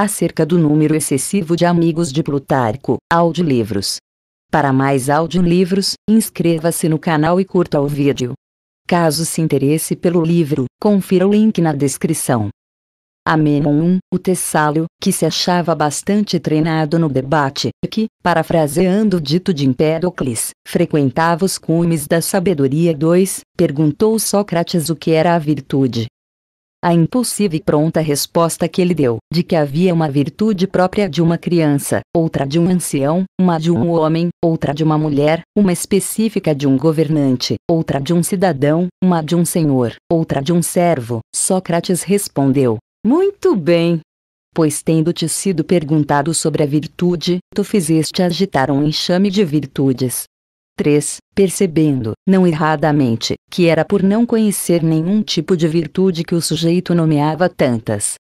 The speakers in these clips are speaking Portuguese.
acerca do número excessivo de amigos de Plutarco, audiolivros. Para mais audiolivros, inscreva-se no canal e curta o vídeo. Caso se interesse pelo livro, confira o link na descrição. Amenon, o Tessálio, que se achava bastante treinado no debate, que, parafraseando o dito de Empédocles, frequentava os cumes da sabedoria 2, perguntou Sócrates o que era a virtude, a impulsiva e pronta resposta que ele deu, de que havia uma virtude própria de uma criança, outra de um ancião, uma de um homem, outra de uma mulher, uma específica de um governante, outra de um cidadão, uma de um senhor, outra de um servo, Sócrates respondeu: Muito bem. Pois tendo-te sido perguntado sobre a virtude, tu fizeste agitar um enxame de virtudes, 3, percebendo, não erradamente, que era por não conhecer nenhum tipo de virtude que o sujeito nomeava tantas.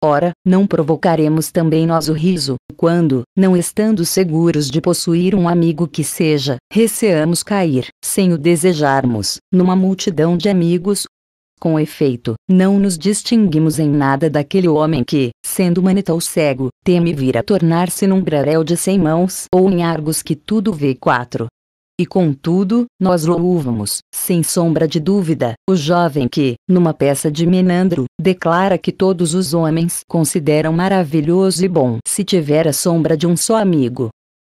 Ora, não provocaremos também nós o riso, quando, não estando seguros de possuir um amigo que seja, receamos cair, sem o desejarmos, numa multidão de amigos. Com efeito, não nos distinguimos em nada daquele homem que, sendo maneta ou cego, teme vir a tornar-se num graréu de cem mãos ou em argos que tudo vê quatro, e contudo, nós louvamos, sem sombra de dúvida, o jovem que, numa peça de Menandro, declara que todos os homens consideram maravilhoso e bom se tiver a sombra de um só amigo.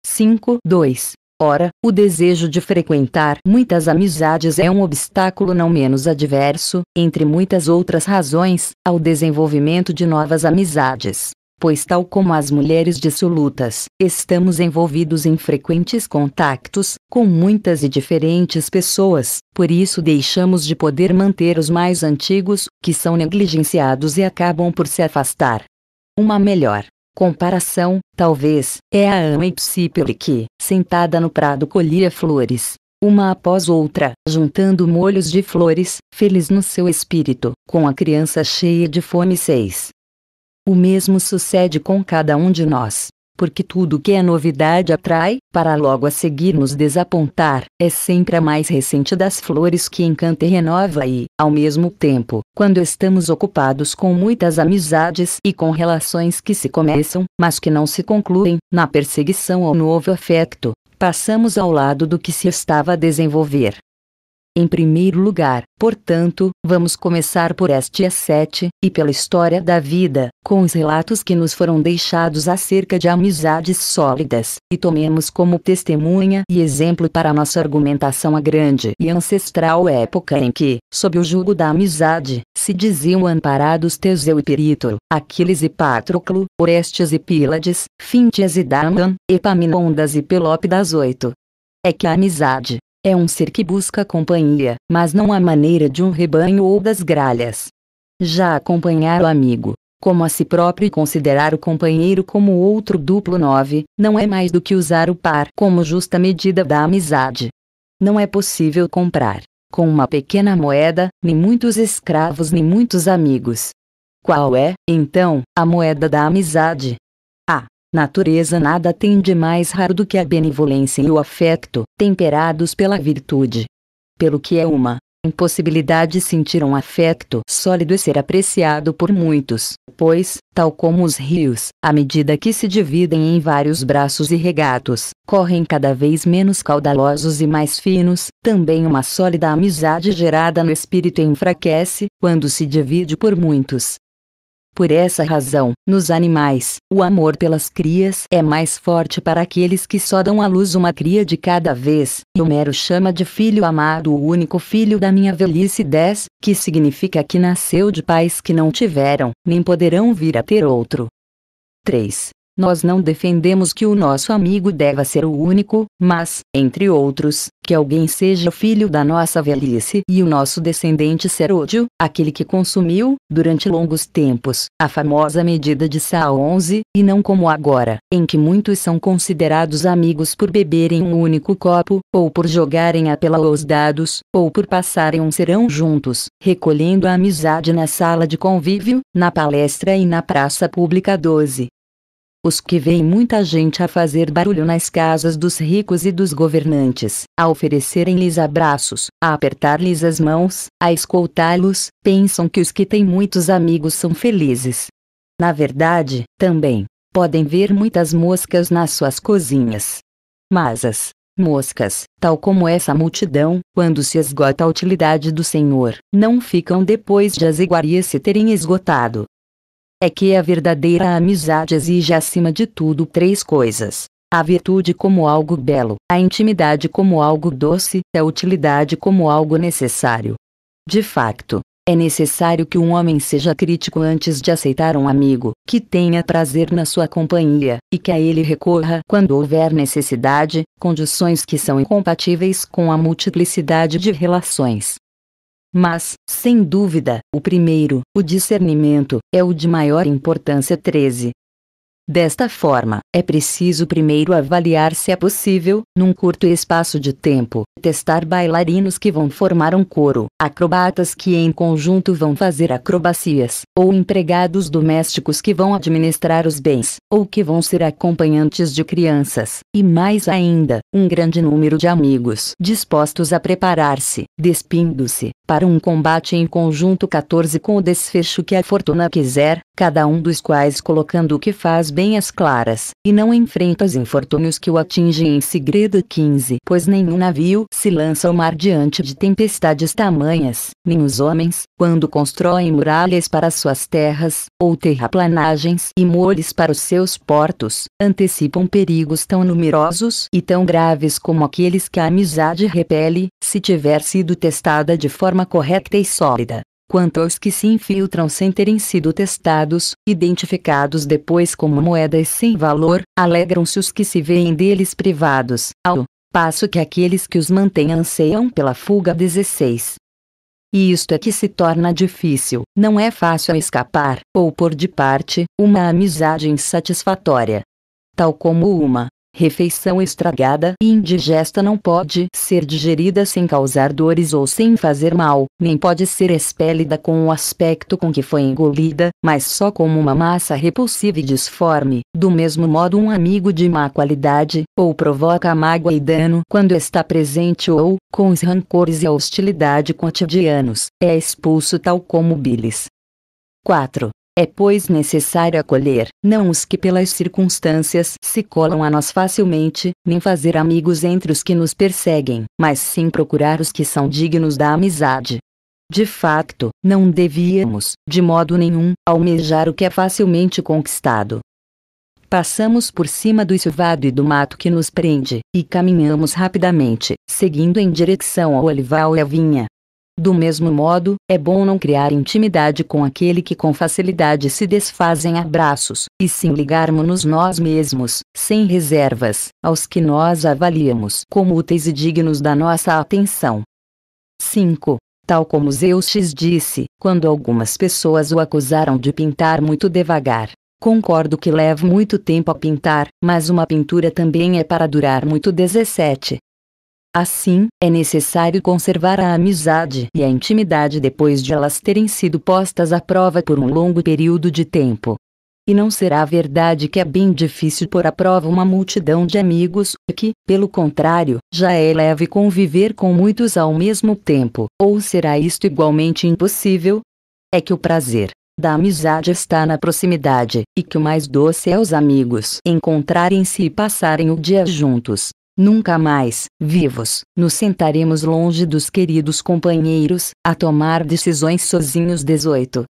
5. 2. Ora, o desejo de frequentar muitas amizades é um obstáculo não menos adverso, entre muitas outras razões, ao desenvolvimento de novas amizades pois, tal como as mulheres dissolutas, estamos envolvidos em frequentes contactos com muitas e diferentes pessoas, por isso deixamos de poder manter os mais antigos, que são negligenciados e acabam por se afastar. Uma melhor comparação, talvez, é a ama Ipsipere que, sentada no prado, colhia flores, uma após outra, juntando molhos de flores, feliz no seu espírito, com a criança cheia de fome. 6. O mesmo sucede com cada um de nós, porque tudo que é novidade atrai, para logo a seguir nos desapontar, é sempre a mais recente das flores que encanta e renova e, ao mesmo tempo, quando estamos ocupados com muitas amizades e com relações que se começam, mas que não se concluem, na perseguição ao novo afeto, passamos ao lado do que se estava a desenvolver, em primeiro lugar, portanto, vamos começar por este S7, e pela história da vida, com os relatos que nos foram deixados acerca de amizades sólidas, e tomemos como testemunha e exemplo para nossa argumentação a grande e ancestral época em que, sob o jugo da amizade, se diziam amparados Teseu e Perítoro, Aquiles e Patroclo, Orestes e Pílades, Fintias e Damon, Epaminondas e Pelópidas 8. É que a amizade, é um ser que busca companhia, mas não a maneira de um rebanho ou das gralhas. Já acompanhar o amigo, como a si próprio e considerar o companheiro como outro duplo nove, não é mais do que usar o par como justa medida da amizade. Não é possível comprar, com uma pequena moeda, nem muitos escravos nem muitos amigos. Qual é, então, a moeda da amizade? Natureza nada tem de mais raro do que a benevolência e o afeto, temperados pela virtude. Pelo que é uma impossibilidade sentir um afeto sólido e ser apreciado por muitos, pois, tal como os rios, à medida que se dividem em vários braços e regatos, correm cada vez menos caudalosos e mais finos, também uma sólida amizade gerada no espírito enfraquece, quando se divide por muitos, por essa razão, nos animais, o amor pelas crias é mais forte para aqueles que só dão à luz uma cria de cada vez, e Homero chama de filho amado o único filho da minha velhice 10, que significa que nasceu de pais que não tiveram, nem poderão vir a ter outro. 3. Nós não defendemos que o nosso amigo deva ser o único, mas, entre outros, que alguém seja filho da nossa velhice e o nosso descendente ser ódio, aquele que consumiu, durante longos tempos, a famosa medida de Sá 11, e não como agora, em que muitos são considerados amigos por beberem um único copo, ou por jogarem a pela aos dados, ou por passarem um serão juntos, recolhendo a amizade na sala de convívio, na palestra e na praça pública 12 os que veem muita gente a fazer barulho nas casas dos ricos e dos governantes, a oferecerem-lhes abraços, a apertar-lhes as mãos, a escoltá-los, pensam que os que têm muitos amigos são felizes. Na verdade, também, podem ver muitas moscas nas suas cozinhas. Mas as moscas, tal como essa multidão, quando se esgota a utilidade do Senhor, não ficam depois de as iguarias se terem esgotado é que a verdadeira amizade exige acima de tudo três coisas: a virtude como algo belo, a intimidade como algo doce, a utilidade como algo necessário. De facto, é necessário que um homem seja crítico antes de aceitar um amigo, que tenha prazer na sua companhia, e que a ele recorra quando houver necessidade, condições que são incompatíveis com a multiplicidade de relações. Mas, sem dúvida, o primeiro, o discernimento, é o de maior importância. 13. Desta forma, é preciso primeiro avaliar se é possível, num curto espaço de tempo, testar bailarinos que vão formar um coro, acrobatas que em conjunto vão fazer acrobacias, ou empregados domésticos que vão administrar os bens, ou que vão ser acompanhantes de crianças, e mais ainda, um grande número de amigos dispostos a preparar-se, despindo-se, para um combate em conjunto 14 com o desfecho que a fortuna quiser, cada um dos quais colocando o que faz bem as claras, e não enfrenta os infortúnios que o atingem em segredo. 15. Pois nenhum navio se lança ao mar diante de tempestades tamanhas, nem os homens, quando constroem muralhas para suas terras, ou terraplanagens e moles para os seus portos, antecipam perigos tão numerosos e tão graves como aqueles que a amizade repele, se tiver sido testada de forma correta e sólida quanto aos que se infiltram sem terem sido testados, identificados depois como moedas sem valor, alegram-se os que se veem deles privados, ao passo que aqueles que os mantêm anseiam pela fuga 16. E isto é que se torna difícil, não é fácil escapar, ou pôr de parte, uma amizade insatisfatória. Tal como uma Refeição estragada e indigesta não pode ser digerida sem causar dores ou sem fazer mal, nem pode ser expelida com o aspecto com que foi engolida, mas só como uma massa repulsiva e disforme. Do mesmo modo, um amigo de má qualidade, ou provoca mágoa e dano quando está presente ou, com os rancores e a hostilidade cotidianos, é expulso tal como bilis. 4. É pois necessário acolher, não os que pelas circunstâncias se colam a nós facilmente, nem fazer amigos entre os que nos perseguem, mas sim procurar os que são dignos da amizade. De facto, não devíamos, de modo nenhum, almejar o que é facilmente conquistado. Passamos por cima do silvado e do mato que nos prende, e caminhamos rapidamente, seguindo em direção ao olival e à vinha, do mesmo modo, é bom não criar intimidade com aquele que com facilidade se desfaz em abraços, e sim ligarmos-nos nós mesmos, sem reservas, aos que nós avaliamos como úteis e dignos da nossa atenção. 5. Tal como Zeus disse, quando algumas pessoas o acusaram de pintar muito devagar. Concordo que leve muito tempo a pintar, mas uma pintura também é para durar muito 17, Assim, é necessário conservar a amizade e a intimidade depois de elas terem sido postas à prova por um longo período de tempo. E não será verdade que é bem difícil pôr à prova uma multidão de amigos, que, pelo contrário, já é leve conviver com muitos ao mesmo tempo, ou será isto igualmente impossível? É que o prazer da amizade está na proximidade, e que o mais doce é os amigos encontrarem-se e passarem o dia juntos. Nunca mais, vivos, nos sentaremos longe dos queridos companheiros, a tomar decisões sozinhos. 18.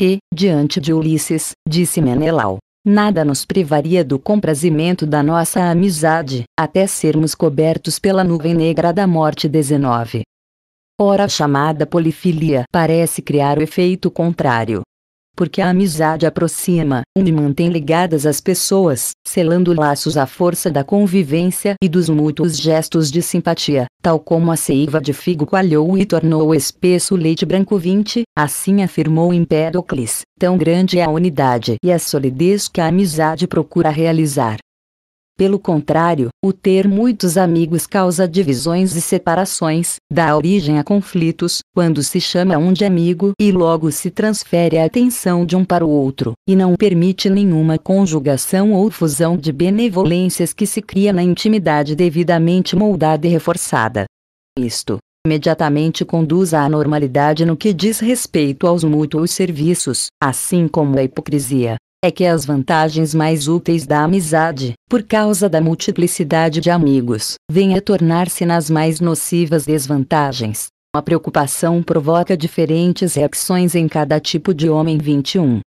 E, diante de Ulisses, disse Menelau: Nada nos privaria do comprazimento da nossa amizade, até sermos cobertos pela nuvem negra da morte. 19. Ora, a chamada polifilia parece criar o efeito contrário porque a amizade aproxima, une e mantém ligadas as pessoas, selando laços à força da convivência e dos mútuos gestos de simpatia, tal como a seiva de figo coalhou e tornou espesso o leite branco vinte, assim afirmou Empédocles, tão grande é a unidade e a solidez que a amizade procura realizar, pelo contrário, o ter muitos amigos causa divisões e separações, dá origem a conflitos, quando se chama um de amigo e logo se transfere a atenção de um para o outro, e não permite nenhuma conjugação ou fusão de benevolências que se cria na intimidade devidamente moldada e reforçada. Isto, imediatamente conduz à anormalidade no que diz respeito aos mútuos serviços, assim como à hipocrisia, é que as vantagens mais úteis da amizade, por causa da multiplicidade de amigos, vêm a tornar-se nas mais nocivas desvantagens. A preocupação provoca diferentes reações em cada tipo de homem 21.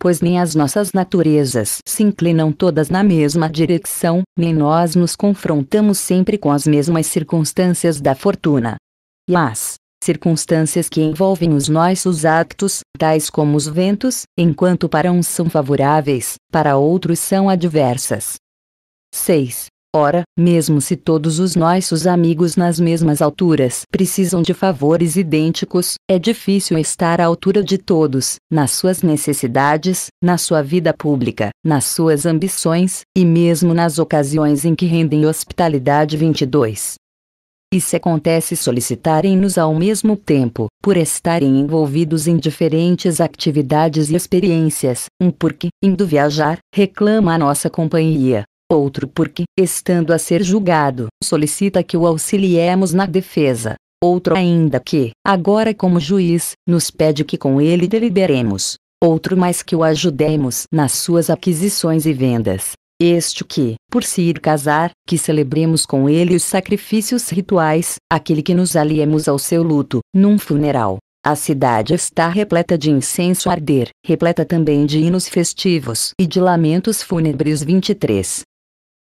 Pois nem as nossas naturezas se inclinam todas na mesma direção, nem nós nos confrontamos sempre com as mesmas circunstâncias da fortuna. Mas, circunstâncias que envolvem os nossos actos, tais como os ventos, enquanto para uns são favoráveis, para outros são adversas. 6. Ora, mesmo se todos os nossos amigos nas mesmas alturas precisam de favores idênticos, é difícil estar à altura de todos, nas suas necessidades, na sua vida pública, nas suas ambições, e mesmo nas ocasiões em que rendem hospitalidade. 22. E se acontece solicitarem-nos ao mesmo tempo, por estarem envolvidos em diferentes atividades e experiências, um porque, indo viajar, reclama a nossa companhia, outro porque, estando a ser julgado, solicita que o auxiliemos na defesa, outro ainda que, agora como juiz, nos pede que com ele deliberemos, outro mais que o ajudemos nas suas aquisições e vendas, este que, por se ir casar, que celebremos com ele os sacrifícios rituais, aquele que nos aliemos ao seu luto, num funeral. A cidade está repleta de incenso arder, repleta também de hinos festivos e de lamentos fúnebres 23.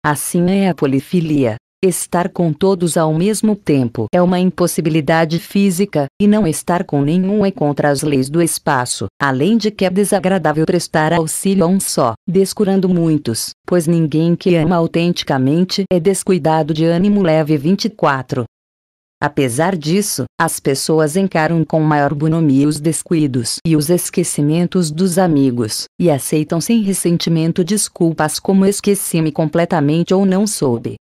Assim é a polifilia, Estar com todos ao mesmo tempo é uma impossibilidade física, e não estar com nenhum é contra as leis do espaço, além de que é desagradável prestar auxílio a um só, descurando muitos, pois ninguém que ama autenticamente é descuidado de ânimo leve 24. Apesar disso, as pessoas encaram com maior bonomia os descuidos e os esquecimentos dos amigos, e aceitam sem ressentimento desculpas como esqueci-me completamente ou não soube.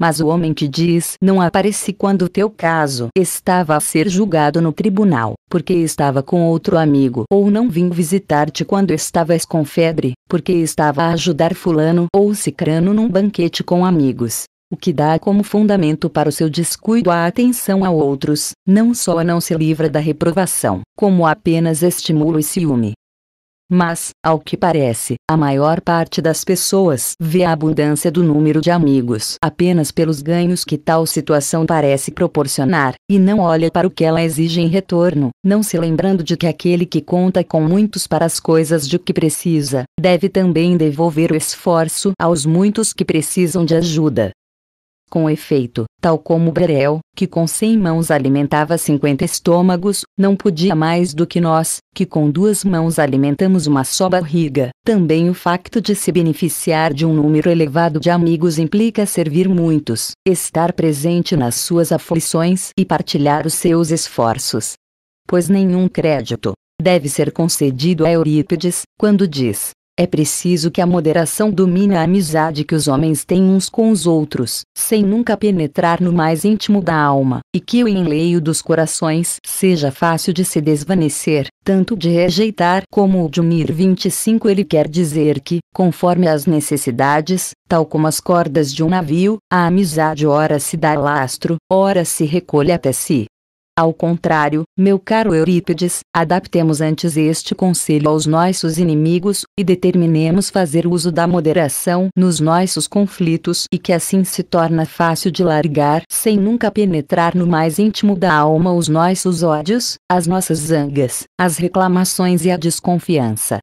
Mas o homem te diz: Não apareci quando teu caso estava a ser julgado no tribunal, porque estava com outro amigo, ou não vim visitar-te quando estavas com febre, porque estava a ajudar Fulano ou Cicrano num banquete com amigos. O que dá como fundamento para o seu descuido a atenção a outros, não só a não se livra da reprovação, como apenas estimula o ciúme, mas, ao que parece, a maior parte das pessoas vê a abundância do número de amigos apenas pelos ganhos que tal situação parece proporcionar, e não olha para o que ela exige em retorno, não se lembrando de que aquele que conta com muitos para as coisas de que precisa, deve também devolver o esforço aos muitos que precisam de ajuda. Com efeito, tal como Berel, que com cem mãos alimentava cinquenta estômagos, não podia mais do que nós, que com duas mãos alimentamos uma só barriga. Também o facto de se beneficiar de um número elevado de amigos implica servir muitos, estar presente nas suas aflições e partilhar os seus esforços. Pois nenhum crédito deve ser concedido a Eurípides, quando diz: é preciso que a moderação domine a amizade que os homens têm uns com os outros, sem nunca penetrar no mais íntimo da alma, e que o enleio dos corações seja fácil de se desvanecer, tanto de rejeitar como de unir. 25 Ele quer dizer que, conforme as necessidades, tal como as cordas de um navio, a amizade ora se dá lastro, ora se recolhe até si, ao contrário, meu caro Eurípides, adaptemos antes este conselho aos nossos inimigos, e determinemos fazer uso da moderação nos nossos conflitos e que assim se torna fácil de largar sem nunca penetrar no mais íntimo da alma os nossos ódios, as nossas zangas, as reclamações e a desconfiança.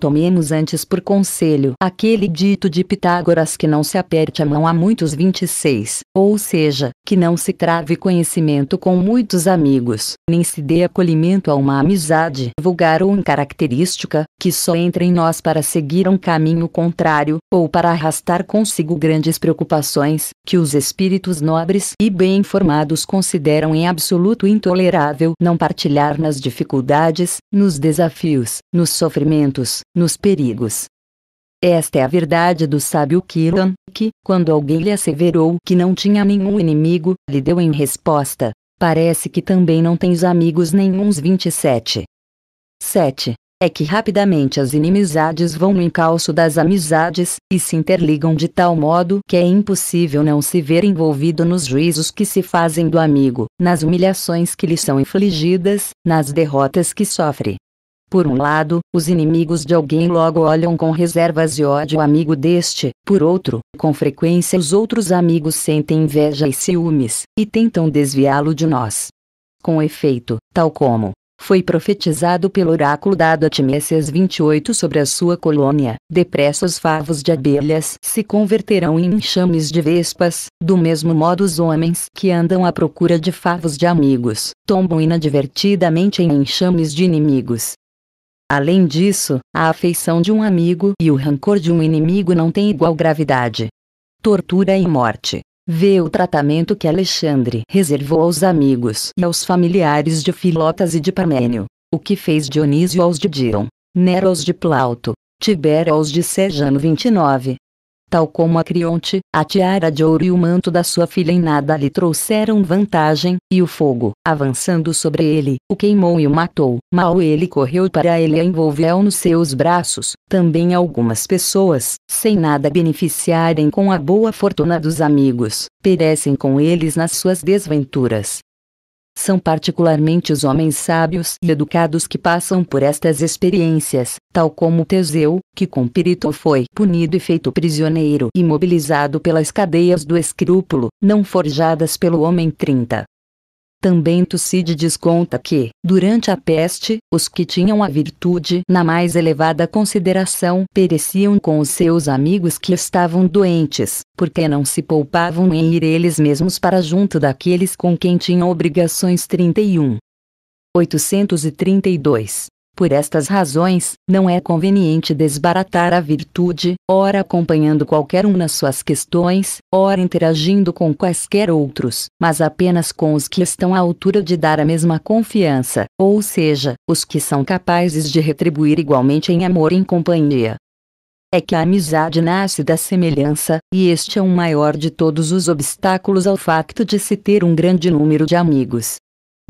Tomemos antes por conselho aquele dito de Pitágoras que não se aperte a mão a muitos 26, ou seja, que não se trave conhecimento com muitos amigos, nem se dê acolhimento a uma amizade vulgar ou incaracterística, que só entra em nós para seguir um caminho contrário, ou para arrastar consigo grandes preocupações, que os espíritos nobres e bem informados consideram em absoluto intolerável não partilhar nas dificuldades, nos desafios, nos sofrimentos, nos perigos. Esta é a verdade do sábio Kiran, que, quando alguém lhe asseverou que não tinha nenhum inimigo, lhe deu em resposta: Parece que também não tens amigos nenhuns. 27. 7. É que rapidamente as inimizades vão no encalço das amizades, e se interligam de tal modo que é impossível não se ver envolvido nos juízos que se fazem do amigo, nas humilhações que lhe são infligidas, nas derrotas que sofre, por um lado, os inimigos de alguém logo olham com reservas e ódio o amigo deste, por outro, com frequência os outros amigos sentem inveja e ciúmes, e tentam desviá-lo de nós. Com efeito, tal como foi profetizado pelo oráculo dado a Timêcias 28 sobre a sua colônia, depressa os favos de abelhas se converterão em enxames de vespas, do mesmo modo os homens que andam à procura de favos de amigos, tombam inadvertidamente em enxames de inimigos. Além disso, a afeição de um amigo e o rancor de um inimigo não têm igual gravidade. Tortura e morte. Vê o tratamento que Alexandre reservou aos amigos e aos familiares de Filotas e de Parmênio. O que fez Dionísio aos de Dion, Nero aos de Plauto, Tibério aos de Sejano 29, tal como a Crionte, a tiara de ouro e o manto da sua filha em nada lhe trouxeram vantagem, e o fogo, avançando sobre ele, o queimou e o matou. Mal ele correu para ele e envolveu nos seus braços. Também algumas pessoas, sem nada beneficiarem com a boa fortuna dos amigos, perecem com eles nas suas desventuras. São particularmente os homens sábios e educados que passam por estas experiências, tal como Teseu, que com Pirito foi punido e feito prisioneiro e mobilizado pelas cadeias do escrúpulo, não forjadas pelo homem 30. Também Tucídides desconta que, durante a peste, os que tinham a virtude na mais elevada consideração pereciam com os seus amigos que estavam doentes, porque não se poupavam em ir eles mesmos para junto daqueles com quem tinham obrigações. 31. 832 por estas razões, não é conveniente desbaratar a virtude, ora acompanhando qualquer um nas suas questões, ora interagindo com quaisquer outros, mas apenas com os que estão à altura de dar a mesma confiança, ou seja, os que são capazes de retribuir igualmente em amor e em companhia. É que a amizade nasce da semelhança, e este é o maior de todos os obstáculos ao facto de se ter um grande número de amigos.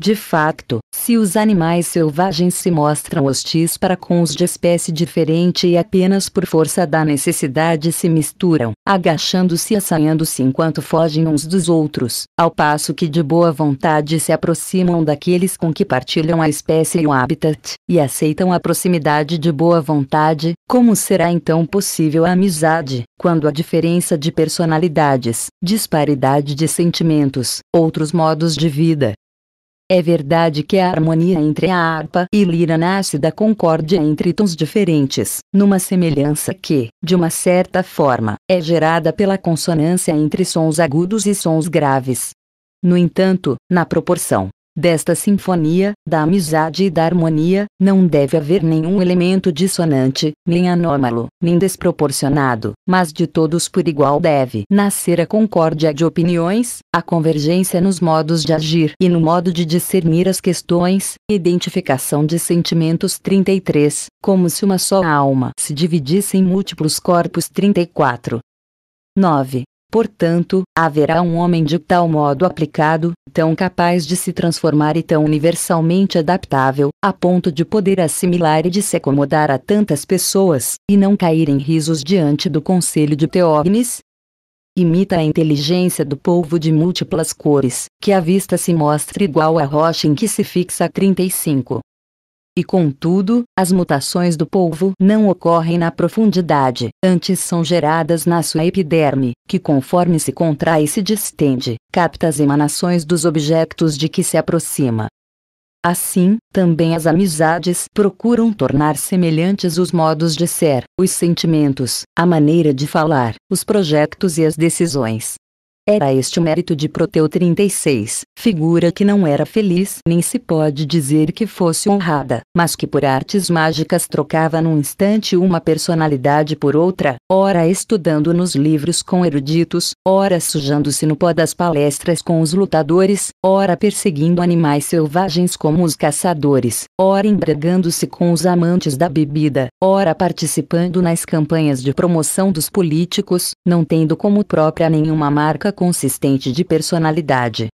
De facto, se os animais selvagens se mostram hostis para com os de espécie diferente e apenas por força da necessidade se misturam, agachando-se e assanhando-se enquanto fogem uns dos outros, ao passo que de boa vontade se aproximam daqueles com que partilham a espécie e o habitat, e aceitam a proximidade de boa vontade, como será então possível a amizade, quando a diferença de personalidades, disparidade de sentimentos, outros modos de vida, é verdade que a harmonia entre a harpa e lira nasce da concórdia entre tons diferentes, numa semelhança que, de uma certa forma, é gerada pela consonância entre sons agudos e sons graves. No entanto, na proporção Desta sinfonia, da amizade e da harmonia, não deve haver nenhum elemento dissonante, nem anômalo, nem desproporcionado, mas de todos por igual deve nascer a concórdia de opiniões, a convergência nos modos de agir e no modo de discernir as questões, identificação de sentimentos 33, como se uma só alma se dividisse em múltiplos corpos 34. 9. Portanto, haverá um homem de tal modo aplicado, tão capaz de se transformar e tão universalmente adaptável, a ponto de poder assimilar e de se acomodar a tantas pessoas, e não cair em risos diante do conselho de Teógenes? Imita a inteligência do povo de múltiplas cores, que à vista se mostra igual à rocha em que se fixa 35. E contudo, as mutações do polvo não ocorrem na profundidade, antes são geradas na sua epiderme, que conforme se contrai e se distende, capta as emanações dos objetos de que se aproxima. Assim, também as amizades procuram tornar semelhantes os modos de ser, os sentimentos, a maneira de falar, os projetos e as decisões. Era este o mérito de Proteu 36, figura que não era feliz nem se pode dizer que fosse honrada, mas que por artes mágicas trocava num instante uma personalidade por outra, ora estudando nos livros com eruditos, ora sujando-se no pó das palestras com os lutadores, ora perseguindo animais selvagens como os caçadores, ora embregando se com os amantes da bebida, ora participando nas campanhas de promoção dos políticos, não tendo como própria nenhuma marca consistente de personalidade.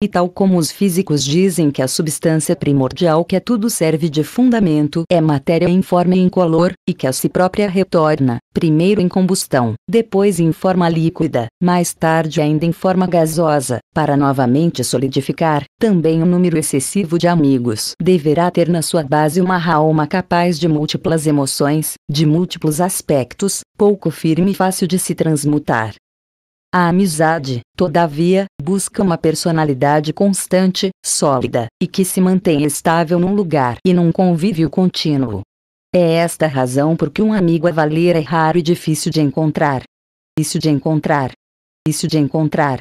E tal como os físicos dizem que a substância primordial que a tudo serve de fundamento é matéria em forma e incolor, e que a si própria retorna, primeiro em combustão, depois em forma líquida, mais tarde ainda em forma gasosa, para novamente solidificar, também um número excessivo de amigos deverá ter na sua base uma alma capaz de múltiplas emoções, de múltiplos aspectos, pouco firme e fácil de se transmutar, a amizade, todavia, busca uma personalidade constante, sólida, e que se mantém estável num lugar e num convívio contínuo. É esta a razão por que um amigo a é valer é raro e difícil de encontrar. Difícil de encontrar. Difícil de encontrar.